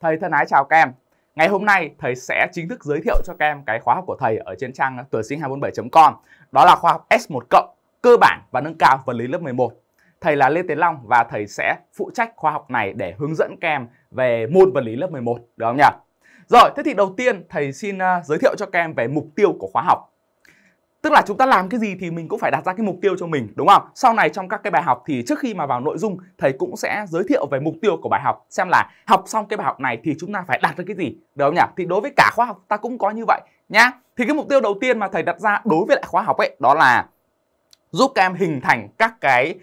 Thầy thân ái chào các em. Ngày hôm nay thầy sẽ chính thức giới thiệu cho các em cái khóa học của thầy ở trên trang tuổi sinh 247.com. Đó là khóa học S1 cộng cơ bản và nâng cao vật lý lớp 11. Thầy là Lê Tiến Long và thầy sẽ phụ trách khóa học này để hướng dẫn các em về môn vật lý lớp 11, được không nhỉ? Rồi, thế thì đầu tiên thầy xin ờ, giới thiệu cho các em về mục tiêu của khóa học. Tức là chúng ta làm cái gì thì mình cũng phải đặt ra cái mục tiêu cho mình đúng không? Sau này trong các cái bài học thì trước khi mà vào nội dung thầy cũng sẽ giới thiệu về mục tiêu của bài học xem là học xong cái bài học này thì chúng ta phải đạt được cái gì đúng không nhỉ? Thì đối với cả khóa học ta cũng có như vậy nhá. Thì cái mục tiêu đầu tiên mà thầy đặt ra đối với lại khóa học ấy đó là giúp các em hình thành các cái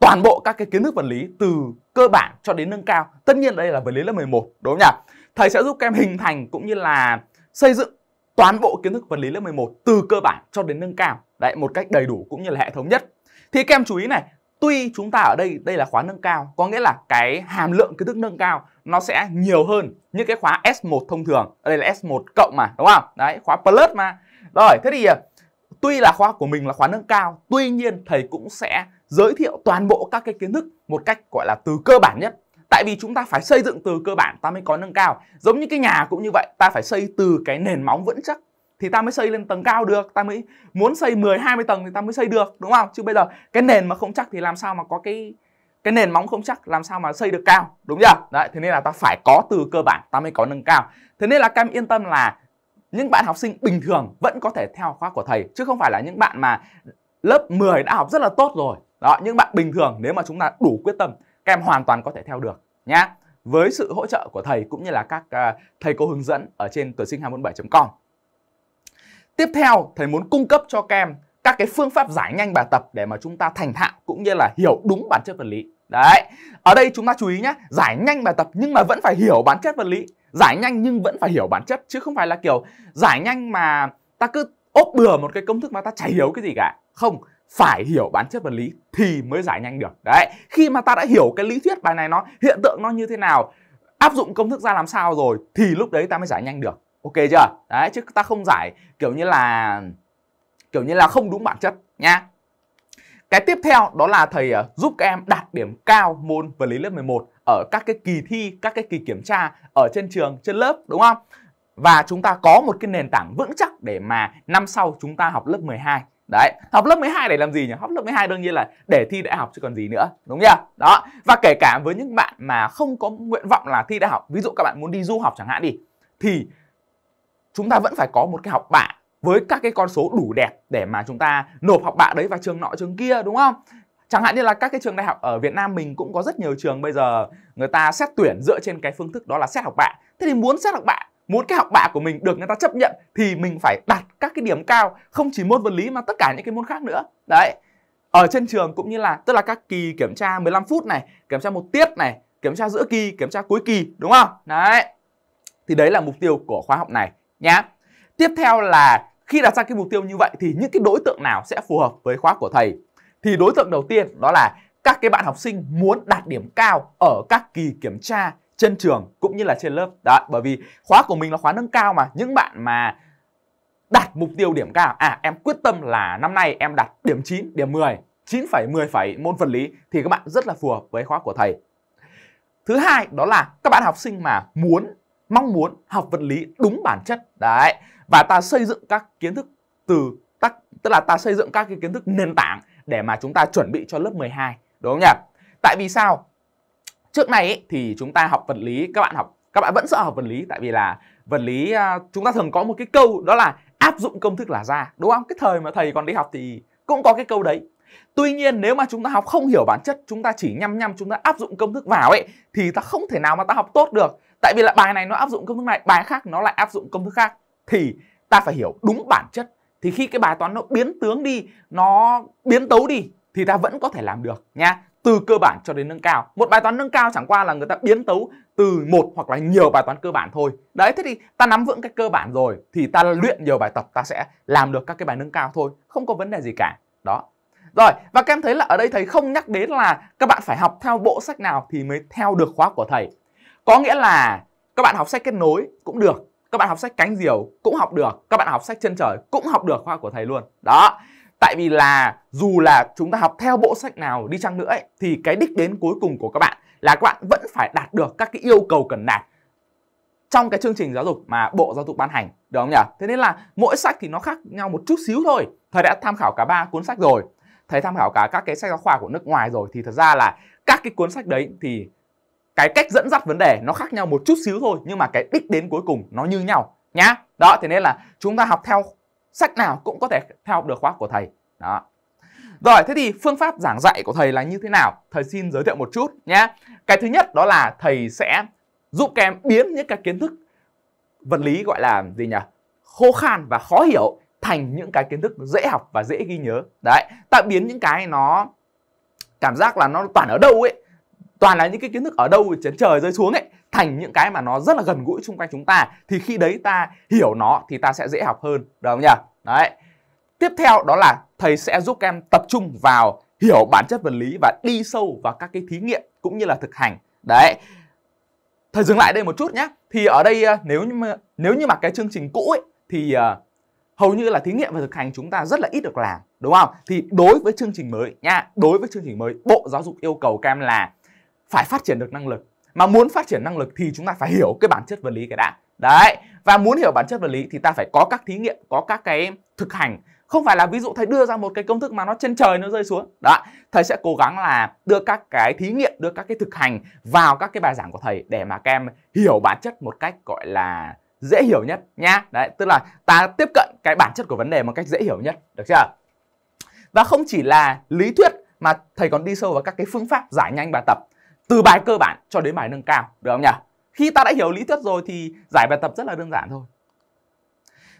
toàn bộ các cái kiến thức vật lý từ cơ bản cho đến nâng cao. Tất nhiên đây là vật lý lớp 11 đúng không nhỉ? Thầy sẽ giúp các em hình thành cũng như là xây dựng toàn bộ kiến thức vật lý lớp 11 từ cơ bản cho đến nâng cao đấy một cách đầy đủ cũng như là hệ thống nhất thì các em chú ý này tuy chúng ta ở đây đây là khóa nâng cao có nghĩa là cái hàm lượng kiến thức nâng cao nó sẽ nhiều hơn những cái khóa S1 thông thường ở đây là S1 cộng mà đúng không đấy khóa plus mà rồi thế thì à, tuy là khóa của mình là khóa nâng cao tuy nhiên thầy cũng sẽ giới thiệu toàn bộ các cái kiến thức một cách gọi là từ cơ bản nhất tại vì chúng ta phải xây dựng từ cơ bản ta mới có nâng cao giống như cái nhà cũng như vậy ta phải xây từ cái nền móng vững chắc thì ta mới xây lên tầng cao được ta mới muốn xây 10 20 tầng thì ta mới xây được đúng không chứ bây giờ cái nền mà không chắc thì làm sao mà có cái cái nền móng không chắc làm sao mà xây được cao đúng chưa đấy thế nên là ta phải có từ cơ bản ta mới có nâng cao thế nên là cam yên tâm là những bạn học sinh bình thường vẫn có thể theo khóa của thầy chứ không phải là những bạn mà lớp 10 đã học rất là tốt rồi đó những bạn bình thường nếu mà chúng ta đủ quyết tâm các em hoàn toàn có thể theo được nhé với sự hỗ trợ của thầy cũng như là các à, thầy cô hướng dẫn ở trên tuổi sinh 247.com. Tiếp theo, thầy muốn cung cấp cho các em các cái phương pháp giải nhanh bài tập để mà chúng ta thành thạo cũng như là hiểu đúng bản chất vật lý. Đấy, ở đây chúng ta chú ý nhé, giải nhanh bài tập nhưng mà vẫn phải hiểu bản chất vật lý. Giải nhanh nhưng vẫn phải hiểu bản chất chứ không phải là kiểu giải nhanh mà ta cứ ốp bừa một cái công thức mà ta chả hiểu cái gì cả. Không, phải hiểu bản chất vật lý thì mới giải nhanh được đấy khi mà ta đã hiểu cái lý thuyết bài này nó hiện tượng nó như thế nào áp dụng công thức ra làm sao rồi thì lúc đấy ta mới giải nhanh được ok chưa đấy chứ ta không giải kiểu như là kiểu như là không đúng bản chất nha cái tiếp theo đó là thầy ờ, giúp các em đạt điểm cao môn vật lý lớp 11 ở các cái kỳ thi, các cái kỳ kiểm tra ở trên trường, trên lớp đúng không? Và chúng ta có một cái nền tảng vững chắc để mà năm sau chúng ta học lớp 12 Đấy, học lớp 12 để làm gì nhỉ? Học lớp 12 đương nhiên là để thi đại học chứ còn gì nữa, đúng chưa? Đó. Và kể cả với những bạn mà không có nguyện vọng là thi đại học, ví dụ các bạn muốn đi du học chẳng hạn đi thì chúng ta vẫn phải có một cái học bạ với các cái con số đủ đẹp để mà chúng ta nộp học bạ đấy vào trường nọ trường kia đúng không? Chẳng hạn như là các cái trường đại học ở Việt Nam mình cũng có rất nhiều trường bây giờ người ta xét tuyển dựa trên cái phương thức đó là xét học bạ. Thế thì muốn xét học bạ muốn cái học bạ của mình được người ta chấp nhận thì mình phải đạt các cái điểm cao không chỉ môn vật lý mà tất cả những cái môn khác nữa đấy ở trên trường cũng như là tức là các kỳ kiểm tra 15 phút này kiểm tra một tiết này kiểm tra giữa kỳ kiểm tra cuối kỳ đúng không đấy thì đấy là mục tiêu của khóa học này nhé tiếp theo là khi đặt ra cái mục tiêu như vậy thì những cái đối tượng nào sẽ phù hợp với khóa của thầy thì đối tượng đầu tiên đó là các cái bạn học sinh muốn đạt điểm cao ở các kỳ kiểm tra trên trường cũng như là trên lớp đó bởi vì khóa của mình là khóa nâng cao mà những bạn mà đặt mục tiêu điểm cao à em quyết tâm là năm nay em đặt điểm 9 điểm 10 9,10 phẩy môn vật lý thì các bạn rất là phù hợp với khóa của thầy thứ hai đó là các bạn học sinh mà muốn mong muốn học vật lý đúng bản chất đấy và ta xây dựng các kiến thức từ tắc tức là ta xây dựng các cái kiến thức nền tảng để mà chúng ta chuẩn bị cho lớp 12 đúng không nhỉ tại vì sao trước này ấy, thì chúng ta học vật lý các bạn học các bạn vẫn sợ học vật lý tại vì là vật lý à, chúng ta thường có một cái câu đó là áp dụng công thức là ra đúng không cái thời mà thầy còn đi học thì cũng có cái câu đấy tuy nhiên nếu mà chúng ta học không hiểu bản chất chúng ta chỉ nhăm nhăm chúng ta áp dụng công thức vào ấy thì ta không thể nào mà ta học tốt được tại vì là bài này nó áp dụng công thức này bài khác nó lại áp dụng công thức khác thì ta phải hiểu đúng bản chất thì khi cái bài toán nó biến tướng đi nó biến tấu đi thì ta vẫn có thể làm được nha từ cơ bản cho đến nâng cao một bài toán nâng cao chẳng qua là người ta biến tấu từ một hoặc là nhiều bài toán cơ bản thôi đấy thế thì ta nắm vững cái cơ bản rồi thì ta luyện nhiều bài tập ta sẽ làm được các cái bài nâng cao thôi không có vấn đề gì cả đó rồi và các em thấy là ở đây thầy không nhắc đến là các bạn phải học theo bộ sách nào thì mới theo được khóa của thầy có nghĩa là các bạn học sách kết nối cũng được các bạn học sách cánh diều cũng học được các bạn học sách chân trời cũng học được khóa của thầy luôn đó Tại vì là dù là chúng ta học theo bộ sách nào đi chăng nữa ấy, thì cái đích đến cuối cùng của các bạn là các bạn vẫn phải đạt được các cái yêu cầu cần đạt trong cái chương trình giáo dục mà Bộ Giáo dục ban hành, được không nhỉ? Thế nên là mỗi sách thì nó khác nhau một chút xíu thôi. Thầy đã tham khảo cả ba cuốn sách rồi. Thầy tham khảo cả các cái sách giáo khoa của nước ngoài rồi thì thật ra là các cái cuốn sách đấy thì cái cách dẫn dắt vấn đề nó khác nhau một chút xíu thôi nhưng mà cái đích đến cuối cùng nó như nhau nhá. Đó, thế nên là chúng ta học theo sách nào cũng có thể theo học được khóa của thầy đó rồi thế thì phương pháp giảng dạy của thầy là như thế nào thầy xin giới thiệu một chút nhé cái thứ nhất đó là thầy sẽ giúp các em biến những cái kiến thức vật lý gọi là gì nhỉ khô khan và khó hiểu thành những cái kiến thức dễ học và dễ ghi nhớ đấy tạo biến những cái nó cảm giác là nó toàn ở đâu ấy toàn là những cái kiến thức ở đâu trên trời rơi xuống ấy thành những cái mà nó rất là gần gũi xung quanh chúng ta thì khi đấy ta hiểu nó thì ta sẽ dễ học hơn được không nhỉ đấy tiếp theo đó là thầy sẽ giúp các em tập trung vào hiểu bản chất vật lý và đi sâu vào các cái thí nghiệm cũng như là thực hành đấy thầy dừng lại đây một chút nhé thì ở đây ờ, nếu như mà, nếu như mà cái chương trình cũ ấy, thì ờ, hầu như là thí nghiệm và thực hành chúng ta rất là ít được làm đúng không thì đối với chương trình mới nha đối với chương trình mới bộ giáo dục yêu cầu các em là phải phát triển được năng lực mà muốn phát triển năng lực thì chúng ta phải hiểu cái bản chất vật lý cái đã đấy và muốn hiểu bản chất vật lý thì ta phải có các thí nghiệm có các cái thực hành không phải là ví dụ thầy đưa ra một cái công thức mà nó trên trời nó rơi xuống đó thầy sẽ cố gắng là đưa các cái thí nghiệm đưa các cái thực hành vào các cái bài giảng của thầy để mà các em hiểu bản chất một cách gọi là dễ hiểu nhất nhá đấy tức là ta tiếp cận cái bản chất của vấn đề một cách dễ hiểu nhất được chưa và không chỉ là lý thuyết mà thầy còn đi sâu vào các cái phương pháp giải nhanh bài tập từ bài cơ bản cho đến bài nâng cao được không nhỉ khi ta đã hiểu lý thuyết rồi thì giải bài tập rất là đơn giản thôi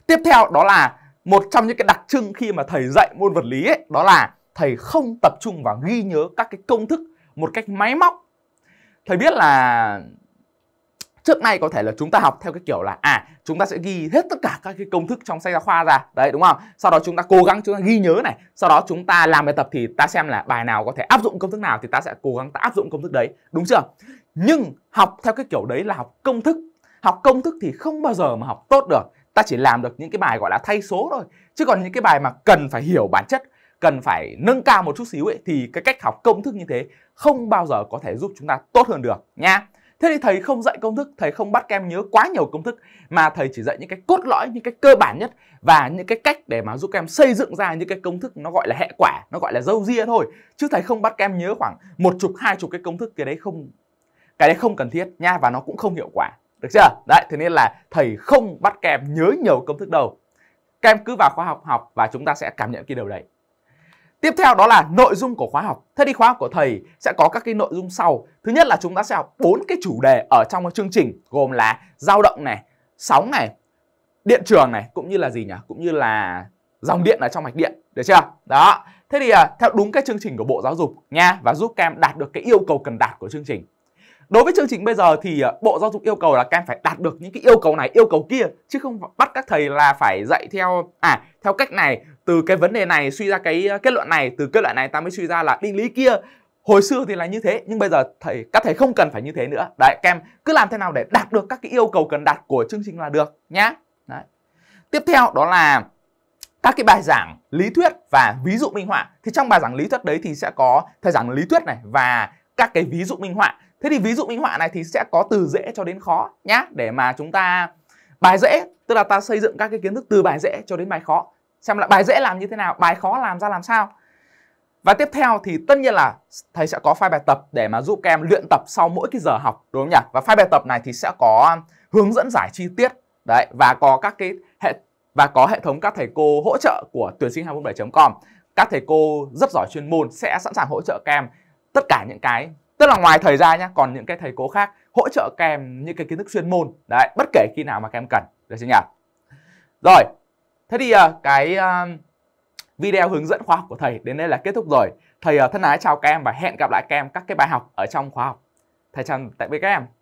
tiếp theo đó là một trong những cái đặc trưng khi mà thầy dạy môn vật lý ấy, đó là thầy không tập trung vào ghi nhớ các cái công thức một cách máy móc thầy biết là trước nay có thể là chúng ta học theo cái kiểu là à chúng ta sẽ ghi hết tất cả các cái công thức trong sách giáo khoa ra đấy đúng không sau đó chúng ta cố gắng chúng ta ghi nhớ này sau đó chúng ta làm bài tập thì ta xem là bài nào có thể áp dụng công thức nào thì ta sẽ cố gắng ta áp dụng công thức đấy đúng chưa nhưng học theo cái kiểu đấy là học công thức học công thức thì không bao giờ mà học tốt được ta chỉ làm được những cái bài gọi là thay số thôi chứ còn những cái bài mà cần phải hiểu bản chất cần phải nâng cao một chút xíu ấy thì cái cách học công thức như thế không bao giờ có thể giúp chúng ta tốt hơn được nha thế thì thầy không dạy công thức thầy không bắt các em nhớ quá nhiều công thức mà thầy chỉ dạy những cái cốt lõi những cái cơ bản nhất và những cái cách để mà giúp các em xây dựng ra những cái công thức nó gọi là hệ quả nó gọi là dâu ria thôi chứ thầy không bắt các em nhớ khoảng một chục hai chục cái công thức kia đấy không cái đấy không cần thiết nha và nó cũng không hiệu quả được chưa đấy thế nên là thầy không bắt các em nhớ nhiều công thức đâu các em cứ vào khoa học học và chúng ta sẽ cảm nhận cái điều đấy Tiếp theo đó là nội dung của khóa học. Thế thì khóa học của thầy sẽ có các cái nội dung sau. Thứ nhất là chúng ta sẽ học bốn cái chủ đề ở trong chương trình gồm là dao động này, sóng này, điện trường này cũng như là gì nhỉ? Cũng như là dòng điện ở trong mạch điện, được chưa? Đó. Thế thì à, theo đúng cái chương trình của Bộ Giáo dục nha và giúp các em đạt được cái yêu cầu cần đạt của chương trình. Đối với chương trình bây giờ thì à, Bộ Giáo dục yêu cầu là các em phải đạt được những cái yêu cầu này, yêu cầu kia chứ không bắt các thầy là phải dạy theo à theo cách này từ cái vấn đề này suy ra cái ờ, kết luận này từ kết luận này ta mới suy ra là định lý kia hồi xưa thì là như thế nhưng bây giờ thầy các thầy không cần phải như thế nữa đấy các em cứ làm thế nào để đạt được các cái yêu cầu cần đạt của chương trình là được nhá đấy. tiếp theo đó là các cái bài giảng lý thuyết và ví dụ minh họa thì trong bài giảng lý thuyết đấy thì sẽ có thầy giảng lý thuyết này và các cái ví dụ minh họa thế thì ví dụ minh họa này thì sẽ có từ dễ cho đến khó nhá để mà chúng ta bài dễ tức là ta xây dựng các cái kiến thức từ bài dễ cho đến bài khó xem là bài dễ làm như thế nào bài khó làm ra làm sao và tiếp theo thì tất nhiên là thầy sẽ có file bài tập để mà giúp các em luyện tập sau mỗi cái giờ học đúng không nhỉ? Và file bài tập này thì sẽ có hướng dẫn giải chi tiết đấy và có các cái hệ và có hệ thống các thầy cô hỗ trợ của tuyển sinh 247.com. Các thầy cô rất giỏi chuyên môn sẽ sẵn sàng hỗ trợ các em tất cả những cái tức là ngoài thời gian nhá, còn những cái thầy cô khác hỗ trợ các em những cái kiến thức chuyên môn đấy bất kể khi nào mà các em cần được chưa nhỉ? Rồi, Thế thì à, cái à, video hướng dẫn khoa học của thầy đến đây là kết thúc rồi. Thầy à, thân ái chào các em và hẹn gặp lại các em các cái bài học ở trong khóa học. Thầy chào tạm biệt các em.